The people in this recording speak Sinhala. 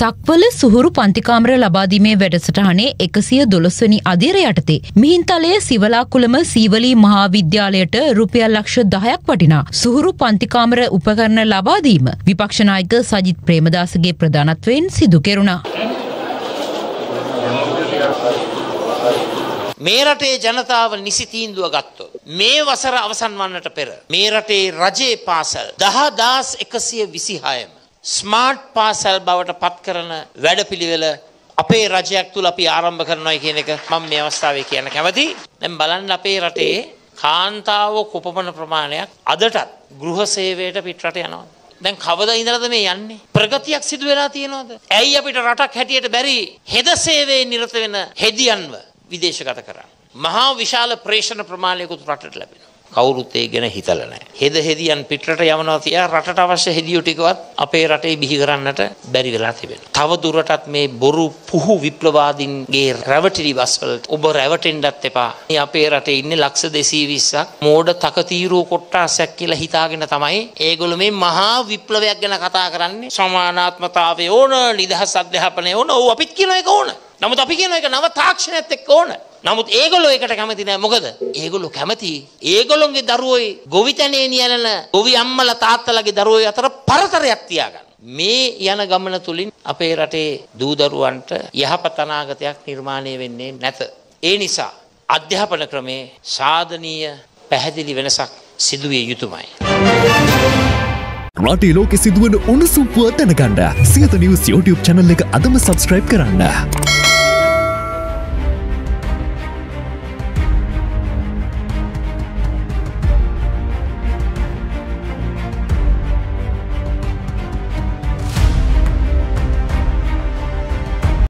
සක්වල සුහුරු පන්තිකාමර ලබාදීමේ වැඩසටහනේ එකසිය දොළොස්වනි අධීර යටතේ. මිහින්තලයේ සිවලාකුළම සීවලී මහාවිද්‍යාලයට රුපියල් ලක්ෂ දහයක් වටිනා සුහුරු පන්තිකාමර උපකරණ ලබාදීම විපක්ෂනායක සජිත් ප්‍රේමදාසගේ ප්‍රධානත්වයෙන් සිදු කෙරුණා. මේ රටේ ජනතාව නිසි තීන්දුව ගත්තොත් මේ වසර අවසන් වන්නට පෙර මේ රටේ රජයේ පාසල් 10126ම ස්මාර්ට් පාසල් බවට පත් කරන වැඩපිළිවෙල අපේ රජයක් තුළ අපි ආරම්භ කරනවායි කියන එක මම මේ අවස්ථාවේ කියන්න කැමති. දැන් බලන්න අපේ රටේ කාන්තාවෝ කොපමණ ප්‍රමාණයක් අදටත් ගෘහ සේවයට පිටරට යනවා. දැන් කවදා ඉඳලාද මේ යන්නේ? ප්‍රගතියක් සිදු වෙලා තියෙනවද? ඇයි අපිට රටක් හැටියට බැරි හෙද සේවයේ නිරත වෙන හෙදියන්ව විදේශගත කරන්නේ? මහා විශාල ප්‍රේෂණ ප්‍රමාණයකට රටට ලැබෙනවා. කවුරුත් ඒ ගැන හිතලා නැහැ. හෙද හෙදියන් පිටරට යවනවා තියා රටට අවශ්‍ය හෙදියෝ ටිකවත් අපේ රටේ බිහි කරන්නට බැරි වෙලා තිබෙනවා. තව දුරටත් මේ බොරු පුහු විප්ලවවාදීන්ගේ රැවටිලි බස්වලට ඔබ රැවටෙන්නත් එපා. මේ අපේ රටේ ඉන්නේ ලක්ෂ 220ක් මෝඩ තකතිරෝ කොට්ටාසයක් කියලා හිතාගෙන තමයි ඒගොල්ලෝ මේ මහා විප්ලවයක් ගැන කතා කරන්නේ. සමානාත්මතාවය ඕන, නිදහස් අධ්‍යාපනය ඕන, ඔව් අපිත් කියන එක ඕන. නමුත් අපි කියන එක නව තාක්ෂණයත් එක්ක ඕන. නමුත් ඒගොල්ලෝ ඒකට කැමති නෑ මොකද? ඒගොල්ලෝ කැමති ඒගොල්ලොන්ගේ දරුවෝයි ගොවිතැනේ නියැලෙන ගොවි අම්මලා තාත්තලාගේ දරුවෝයි අතර පරතරයක් තියාගන්න. මේ යන ගමන තුලින් අපේ රටේ දූ දරුවන්ට යහපත අනාගතයක් නිර්මාණය වෙන්නේ නැත. ඒ නිසා අධ්‍යාපන ක්‍රමේ සාධනීය පැහැදිලි වෙනසක් සිදුවිය යුතුමයි. රටේ ලෝකෙ සිදුවන උණුසුම් පුවත් දැනගන්න සියත නිවුස් YouTube channel එක අදම subscribe කරන්න.